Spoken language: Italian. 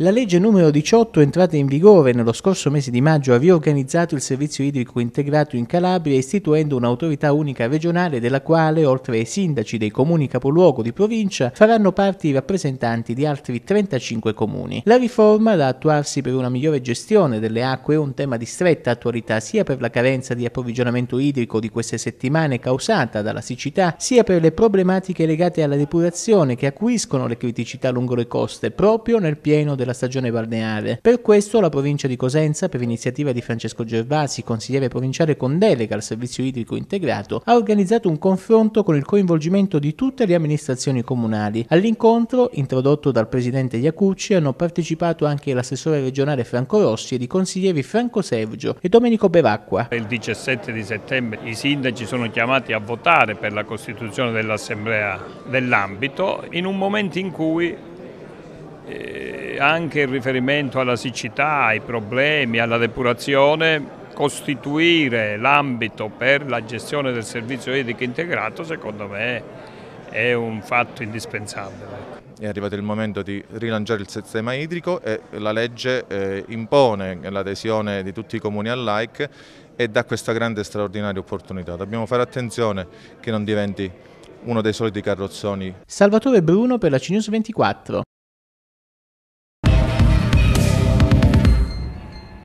La legge numero 18, entrata in vigore nello scorso mese di maggio, ha riorganizzato il servizio idrico integrato in Calabria istituendo un'autorità unica regionale della quale, oltre ai sindaci dei comuni capoluogo di provincia, faranno parte i rappresentanti di altri 35 comuni. La riforma, da attuarsi per una migliore gestione delle acque, è un tema di stretta attualità sia per la carenza di approvvigionamento idrico di queste settimane causata dalla siccità, sia per le problematiche legate alla depurazione che acuiscono le criticità lungo le coste proprio nel pieno della la stagione balneare. Per questo la provincia di Cosenza, per iniziativa di Francesco Gervasi, consigliere provinciale con delega al servizio idrico integrato, ha organizzato un confronto con il coinvolgimento di tutte le amministrazioni comunali. All'incontro, introdotto dal presidente Iacucci, hanno partecipato anche l'assessore regionale Franco Rossi ed i consiglieri Franco Sergio e Domenico Bevacqua. Il 17 di settembre i sindaci sono chiamati a votare per la costituzione dell'assemblea dell'ambito in un momento in cui eh, anche il riferimento alla siccità, ai problemi, alla depurazione, costituire l'ambito per la gestione del servizio idrico integrato secondo me è un fatto indispensabile. È arrivato il momento di rilanciare il sistema idrico e la legge eh, impone l'adesione di tutti i comuni al like e dà questa grande e straordinaria opportunità. Dobbiamo fare attenzione che non diventi uno dei soliti carrozzoni. Salvatore Bruno per la CNews 24.